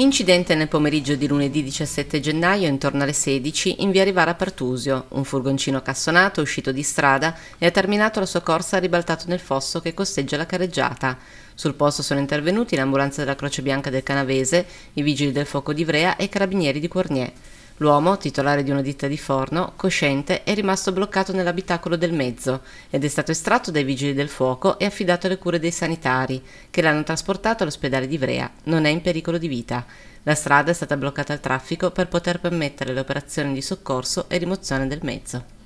Incidente nel pomeriggio di lunedì 17 gennaio intorno alle 16 in via Rivara Partusio. Un furgoncino cassonato è uscito di strada e ha terminato la sua corsa ribaltato nel fosso che costeggia la carreggiata. Sul posto sono intervenuti l'ambulanza della Croce Bianca del Canavese, i vigili del fuoco di Ivrea e i carabinieri di Cornier. L'uomo, titolare di una ditta di forno, cosciente, è rimasto bloccato nell'abitacolo del mezzo ed è stato estratto dai vigili del fuoco e affidato alle cure dei sanitari, che l'hanno trasportato all'ospedale di Ivrea. Non è in pericolo di vita. La strada è stata bloccata al traffico per poter permettere le operazioni di soccorso e rimozione del mezzo.